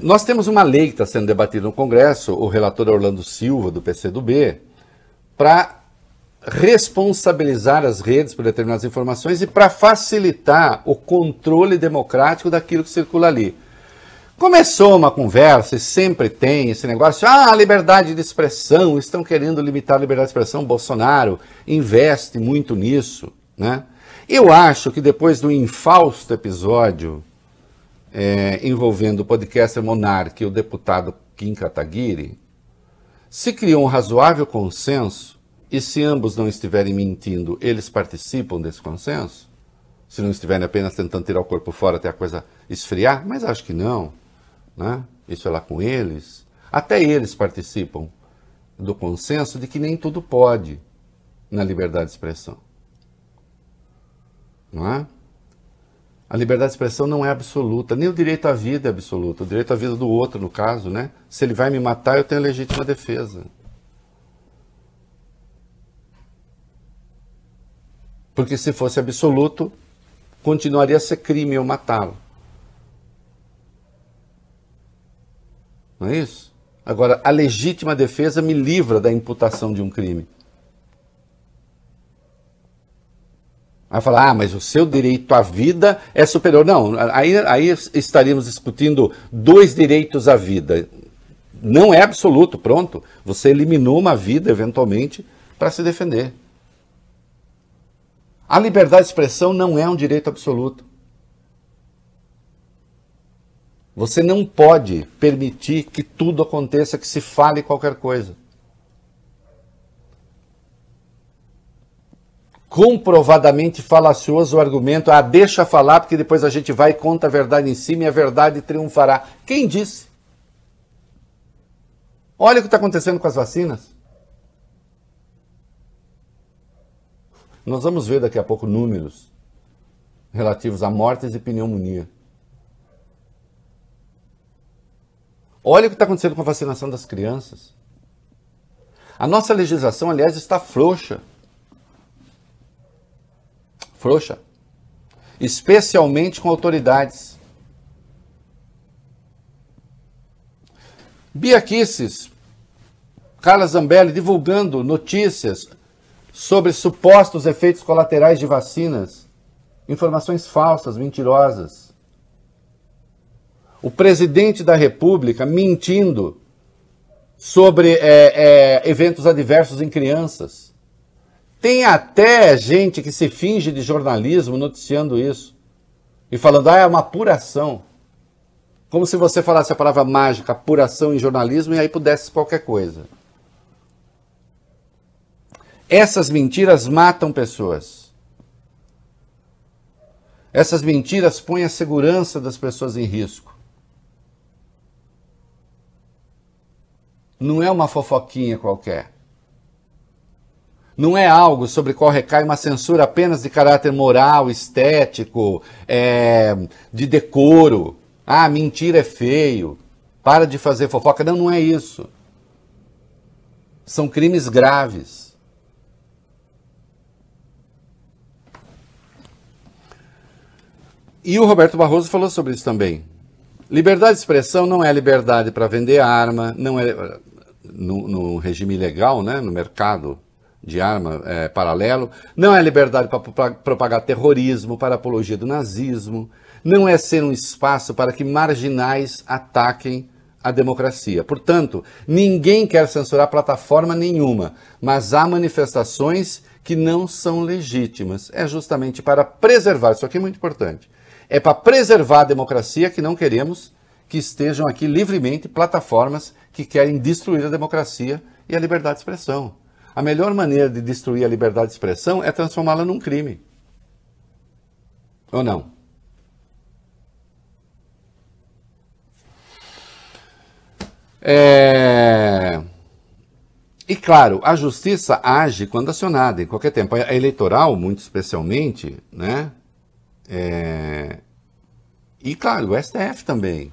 Nós temos uma lei que está sendo debatida no Congresso, o relator Orlando Silva, do PCdoB, para responsabilizar as redes por determinadas informações e para facilitar o controle democrático daquilo que circula ali. Começou uma conversa, e sempre tem esse negócio, ah, liberdade de expressão, estão querendo limitar a liberdade de expressão, Bolsonaro investe muito nisso, né? Eu acho que depois do infausto episódio é, envolvendo o podcaster Monarque e o deputado Kim Kataguiri, se criou um razoável consenso, e se ambos não estiverem mentindo, eles participam desse consenso? Se não estiverem apenas tentando tirar o corpo fora até a coisa esfriar? Mas acho que não. Né? Isso é lá com eles. Até eles participam do consenso de que nem tudo pode na liberdade de expressão. Não é? A liberdade de expressão não é absoluta, nem o direito à vida é absoluto. O direito à vida do outro, no caso, né? Se ele vai me matar, eu tenho legítima defesa. Porque se fosse absoluto, continuaria a ser crime eu matá-lo. Não é isso? Agora, a legítima defesa me livra da imputação de um crime. Aí falar, ah, mas o seu direito à vida é superior. Não, aí, aí estaríamos discutindo dois direitos à vida. Não é absoluto, pronto. Você eliminou uma vida, eventualmente, para se defender. A liberdade de expressão não é um direito absoluto. Você não pode permitir que tudo aconteça, que se fale qualquer coisa. comprovadamente falacioso o argumento, ah, deixa falar, porque depois a gente vai e conta a verdade em cima e a verdade triunfará. Quem disse? Olha o que está acontecendo com as vacinas. Nós vamos ver daqui a pouco números relativos a mortes e pneumonia. Olha o que está acontecendo com a vacinação das crianças. A nossa legislação, aliás, está frouxa frouxa, especialmente com autoridades. Bia Carla Zambelli divulgando notícias sobre supostos efeitos colaterais de vacinas, informações falsas, mentirosas. O presidente da República mentindo sobre é, é, eventos adversos em crianças. Tem até gente que se finge de jornalismo noticiando isso e falando, ah, é uma apuração. Como se você falasse a palavra mágica, apuração em jornalismo, e aí pudesse qualquer coisa. Essas mentiras matam pessoas. Essas mentiras põem a segurança das pessoas em risco. Não é uma fofoquinha qualquer não é algo sobre qual recai uma censura apenas de caráter moral, estético, é, de decoro. Ah, mentira é feio, para de fazer fofoca. Não, não é isso. São crimes graves. E o Roberto Barroso falou sobre isso também. Liberdade de expressão não é liberdade para vender arma, não é no, no regime legal, né, no mercado de arma é, paralelo, não é liberdade para propagar terrorismo, para apologia do nazismo, não é ser um espaço para que marginais ataquem a democracia. Portanto, ninguém quer censurar plataforma nenhuma, mas há manifestações que não são legítimas. É justamente para preservar, isso aqui é muito importante, é para preservar a democracia que não queremos que estejam aqui livremente plataformas que querem destruir a democracia e a liberdade de expressão. A melhor maneira de destruir a liberdade de expressão é transformá-la num crime. Ou não? É... E claro, a justiça age quando acionada, em qualquer tempo. A é eleitoral, muito especialmente, né? É... E claro, o STF também.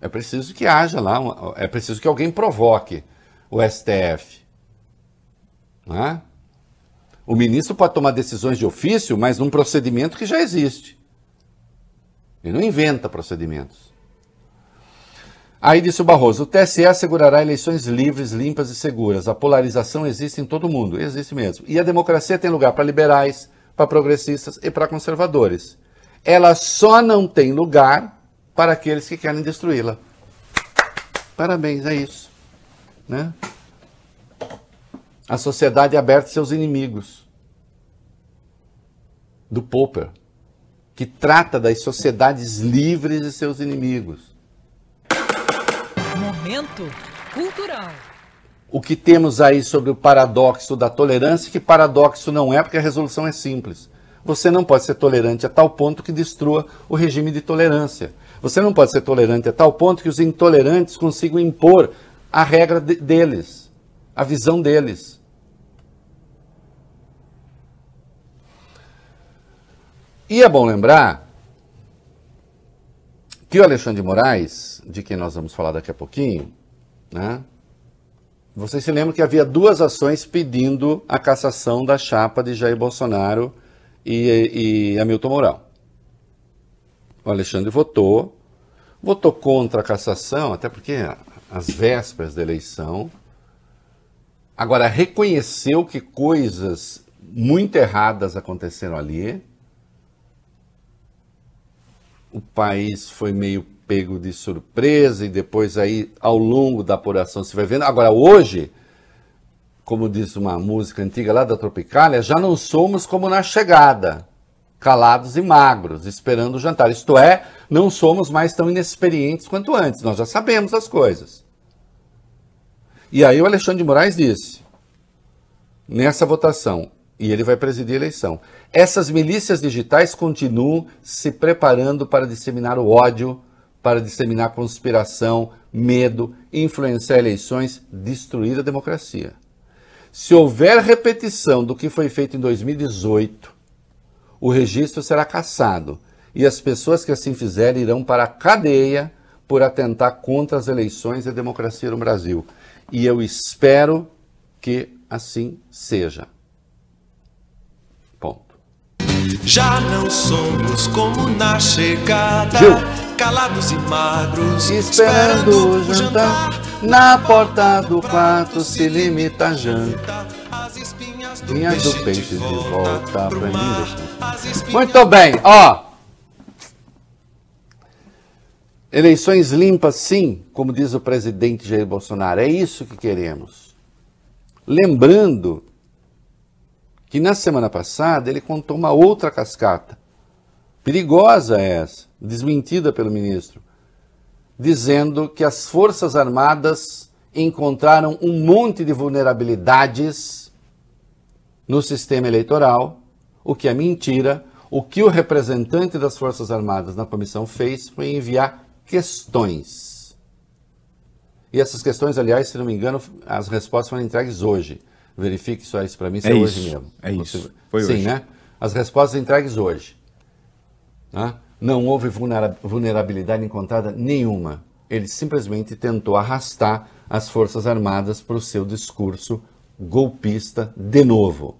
É preciso que haja lá, é preciso que alguém provoque o STF. Né? O ministro pode tomar decisões de ofício, mas num procedimento que já existe. Ele não inventa procedimentos. Aí disse o Barroso: o TSE assegurará eleições livres, limpas e seguras. A polarização existe em todo mundo, existe mesmo. E a democracia tem lugar para liberais, para progressistas e para conservadores. Ela só não tem lugar para aqueles que querem destruí-la. Parabéns, é isso. Né? A sociedade é aberta e seus inimigos. Do Popper, que trata das sociedades livres e seus inimigos. Momento cultural. O que temos aí sobre o paradoxo da tolerância, que paradoxo não é, porque a resolução é simples. Você não pode ser tolerante a tal ponto que destrua o regime de tolerância. Você não pode ser tolerante a tal ponto que os intolerantes consigam impor a regra de deles, a visão deles. E é bom lembrar que o Alexandre de Moraes, de quem nós vamos falar daqui a pouquinho, né? Vocês se lembram que havia duas ações pedindo a cassação da chapa de Jair Bolsonaro e, e Hamilton Mourão. O Alexandre votou, votou contra a cassação, até porque as vésperas da eleição. Agora, reconheceu que coisas muito erradas aconteceram ali o país foi meio pego de surpresa e depois aí ao longo da apuração se vai vendo. Agora hoje, como diz uma música antiga lá da Tropicália, já não somos como na chegada, calados e magros, esperando o jantar. Isto é, não somos mais tão inexperientes quanto antes, nós já sabemos as coisas. E aí o Alexandre de Moraes disse, nessa votação, e ele vai presidir a eleição. Essas milícias digitais continuam se preparando para disseminar o ódio, para disseminar conspiração, medo, influenciar eleições, destruir a democracia. Se houver repetição do que foi feito em 2018, o registro será cassado e as pessoas que assim fizerem irão para a cadeia por atentar contra as eleições e a democracia no Brasil. E eu espero que assim seja. Ponto. Já não somos como na chegada, Gil. calados e magros, esperando, esperando jantar, jantar. Na porta do quarto se limita a janta. As espinhas do peixe, do peixe de volta, de volta pra mim. Muito bem, ó. Eleições limpas, sim, como diz o presidente Jair Bolsonaro. É isso que queremos. Lembrando que na semana passada ele contou uma outra cascata, perigosa é essa, desmentida pelo ministro, dizendo que as Forças Armadas encontraram um monte de vulnerabilidades no sistema eleitoral, o que é mentira. O que o representante das Forças Armadas na comissão fez foi enviar questões. E essas questões, aliás, se não me engano, as respostas foram entregues hoje. Verifique só isso para mim, se é, é hoje mesmo. É Você... isso. Foi Sim, hoje. né? As respostas entregues hoje. Né? Não houve vulnerabilidade encontrada nenhuma. Ele simplesmente tentou arrastar as Forças Armadas para o seu discurso golpista de novo.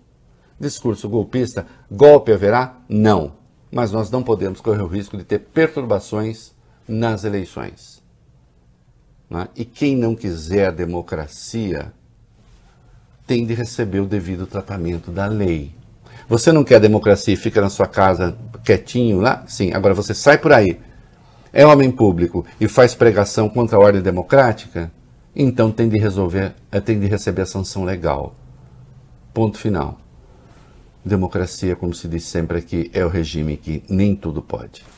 Discurso golpista, golpe haverá? Não. Mas nós não podemos correr o risco de ter perturbações nas eleições. Né? E quem não quiser democracia tem de receber o devido tratamento da lei. Você não quer democracia e fica na sua casa quietinho lá? Sim, agora você sai por aí, é homem público e faz pregação contra a ordem democrática? Então tem de resolver, eh, tem de receber a sanção legal. Ponto final. Democracia, como se diz sempre aqui, é o regime que nem tudo pode.